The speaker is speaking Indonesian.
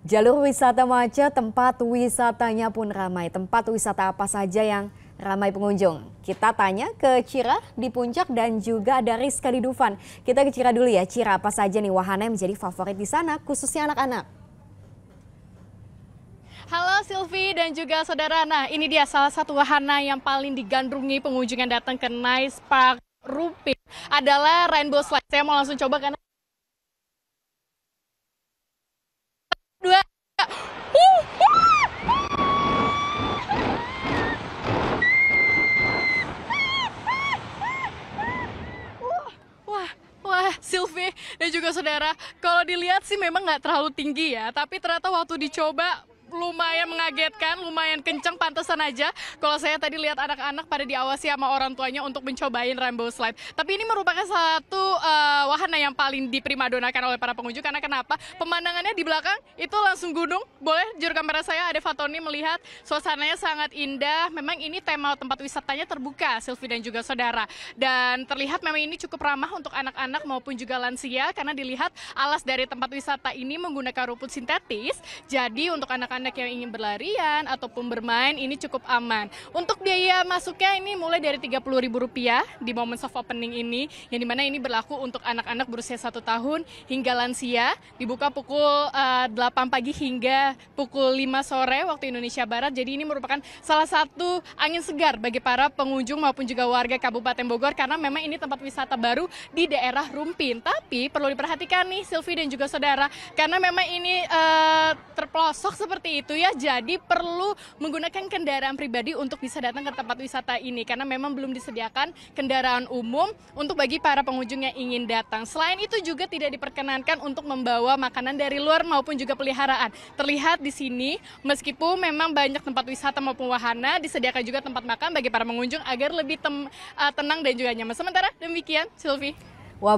Jalur wisata macet, tempat wisatanya pun ramai. Tempat wisata apa saja yang ramai pengunjung? Kita tanya ke Cira di Puncak dan juga dari Sekali Dufan. Kita ke Cira dulu ya. Cira apa saja nih wahana yang menjadi favorit di sana khususnya anak-anak? Halo Silvi dan juga saudara. Nah, ini dia salah satu wahana yang paling digandrungi pengunjung yang datang ke Nice Park Rupi adalah Rainbow Slide. Saya mau langsung coba karena Sylvie dan juga saudara, kalau dilihat sih memang nggak terlalu tinggi ya, tapi ternyata waktu dicoba lumayan mengagetkan, lumayan kenceng, pantesan aja. Kalau saya tadi lihat anak-anak pada diawasi sama orang tuanya untuk mencobain rainbow slide. Tapi ini merupakan satu uh, wahana yang paling diprimadonakan oleh para pengunjung karena kenapa? Pemandangannya di belakang itu langsung gunung. Boleh juru kamera saya ada Fatoni melihat suasananya sangat indah. Memang ini tema tempat wisatanya terbuka, Silvi dan juga saudara. Dan terlihat memang ini cukup ramah untuk anak-anak maupun juga lansia karena dilihat alas dari tempat wisata ini menggunakan rumput sintetis. Jadi untuk anak-anak anak yang ingin berlarian ataupun bermain ini cukup aman. Untuk biaya masuknya ini mulai dari Rp30.000 di momen soft Opening ini, yang dimana ini berlaku untuk anak-anak berusia satu tahun hingga lansia, dibuka pukul uh, eh, 8 pagi hingga pukul 5 sore waktu Indonesia Barat. Jadi ini merupakan salah satu angin segar bagi para pengunjung maupun juga warga Kabupaten Bogor karena memang ini tempat wisata baru di daerah Rumpin. Tapi perlu diperhatikan nih Silvi dan juga saudara karena memang ini uh, terpelosok seperti seperti itu ya. Jadi perlu menggunakan kendaraan pribadi untuk bisa datang ke tempat wisata ini karena memang belum disediakan kendaraan umum untuk bagi para pengunjung yang ingin datang. Selain itu juga tidak diperkenankan untuk membawa makanan dari luar maupun juga peliharaan. Terlihat di sini meskipun memang banyak tempat wisata maupun wahana disediakan juga tempat makan bagi para pengunjung agar lebih tem, eh, tenang dan juga nyaman. Sementara demikian Sylvie